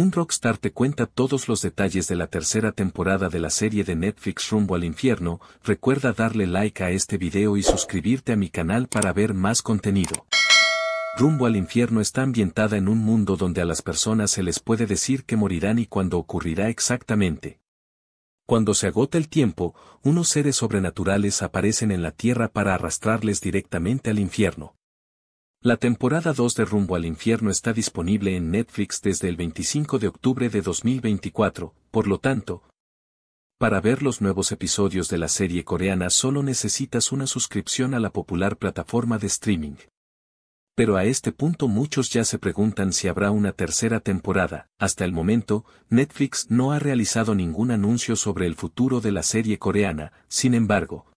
Un rockstar te cuenta todos los detalles de la tercera temporada de la serie de Netflix Rumbo al Infierno, recuerda darle like a este video y suscribirte a mi canal para ver más contenido. Rumbo al Infierno está ambientada en un mundo donde a las personas se les puede decir que morirán y cuándo ocurrirá exactamente. Cuando se agota el tiempo, unos seres sobrenaturales aparecen en la Tierra para arrastrarles directamente al infierno. La temporada 2 de Rumbo al Infierno está disponible en Netflix desde el 25 de octubre de 2024, por lo tanto, para ver los nuevos episodios de la serie coreana solo necesitas una suscripción a la popular plataforma de streaming. Pero a este punto muchos ya se preguntan si habrá una tercera temporada. Hasta el momento, Netflix no ha realizado ningún anuncio sobre el futuro de la serie coreana, sin embargo,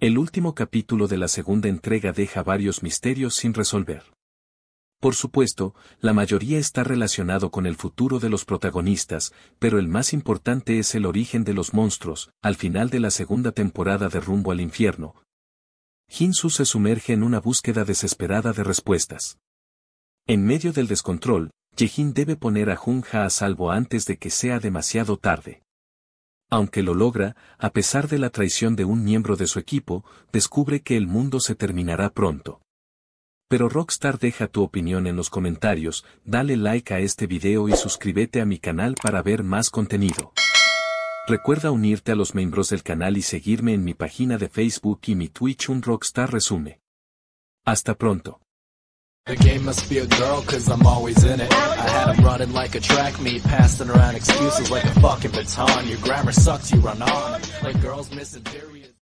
el último capítulo de la segunda entrega deja varios misterios sin resolver. Por supuesto, la mayoría está relacionado con el futuro de los protagonistas, pero el más importante es el origen de los monstruos, al final de la segunda temporada de Rumbo al Infierno. Hinsu se sumerge en una búsqueda desesperada de respuestas. En medio del descontrol, Yejin debe poner a Hun-Ha a salvo antes de que sea demasiado tarde. Aunque lo logra, a pesar de la traición de un miembro de su equipo, descubre que el mundo se terminará pronto. Pero Rockstar deja tu opinión en los comentarios, dale like a este video y suscríbete a mi canal para ver más contenido. Recuerda unirte a los miembros del canal y seguirme en mi página de Facebook y mi Twitch un Rockstar resume. Hasta pronto. running like a track meet, passing around excuses like a fucking baton. Your grammar sucks, you run on like girls missing periods.